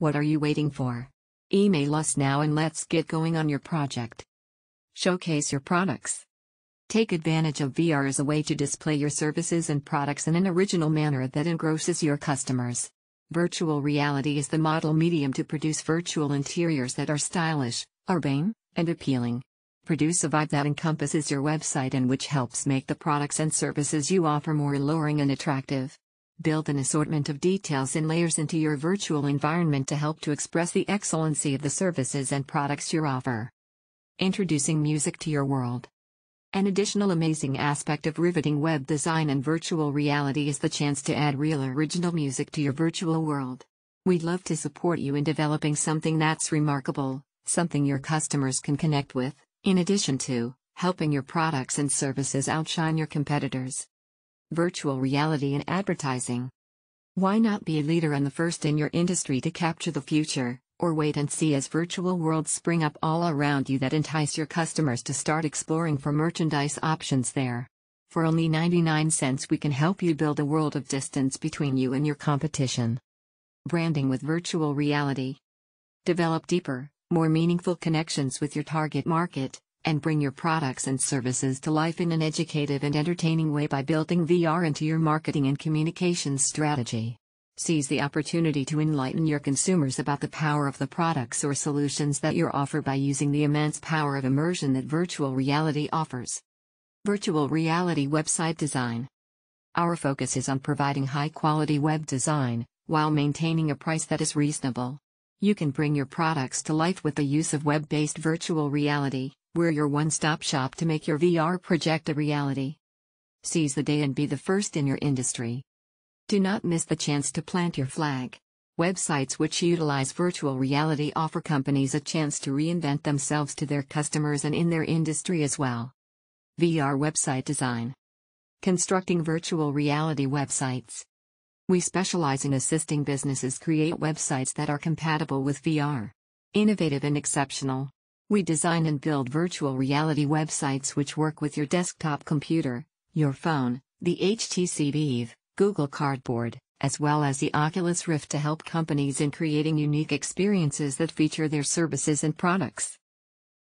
What are you waiting for? Email us now and let's get going on your project. Showcase your products. Take advantage of VR as a way to display your services and products in an original manner that engrosses your customers. Virtual reality is the model medium to produce virtual interiors that are stylish, urbane, and appealing. Produce a vibe that encompasses your website and which helps make the products and services you offer more alluring and attractive. Build an assortment of details and layers into your virtual environment to help to express the excellency of the services and products you offer. Introducing music to your world. An additional amazing aspect of riveting web design and virtual reality is the chance to add real original music to your virtual world. We'd love to support you in developing something that's remarkable, something your customers can connect with, in addition to helping your products and services outshine your competitors virtual reality and advertising. Why not be a leader and the first in your industry to capture the future, or wait and see as virtual worlds spring up all around you that entice your customers to start exploring for merchandise options there? For only 99 cents, we can help you build a world of distance between you and your competition. Branding with virtual reality. Develop deeper, more meaningful connections with your target market, and bring your products and services to life in an educative and entertaining way by building VR into your marketing and communications strategy. Seize the opportunity to enlighten your consumers about the power of the products or solutions that you offer by using the immense power of immersion that virtual reality offers. Virtual Reality Website Design Our focus is on providing high quality web design, while maintaining a price that is reasonable. You can bring your products to life with the use of web based virtual reality. We're your one stop shop to make your VR project a reality. Seize the day and be the first in your industry. Do not miss the chance to plant your flag. Websites which utilize virtual reality offer companies a chance to reinvent themselves to their customers and in their industry as well. VR Website Design Constructing Virtual Reality Websites. We specialize in assisting businesses create websites that are compatible with VR. Innovative and exceptional. We design and build virtual reality websites which work with your desktop computer, your phone, the HTC Vive, Google Cardboard, as well as the Oculus Rift to help companies in creating unique experiences that feature their services and products.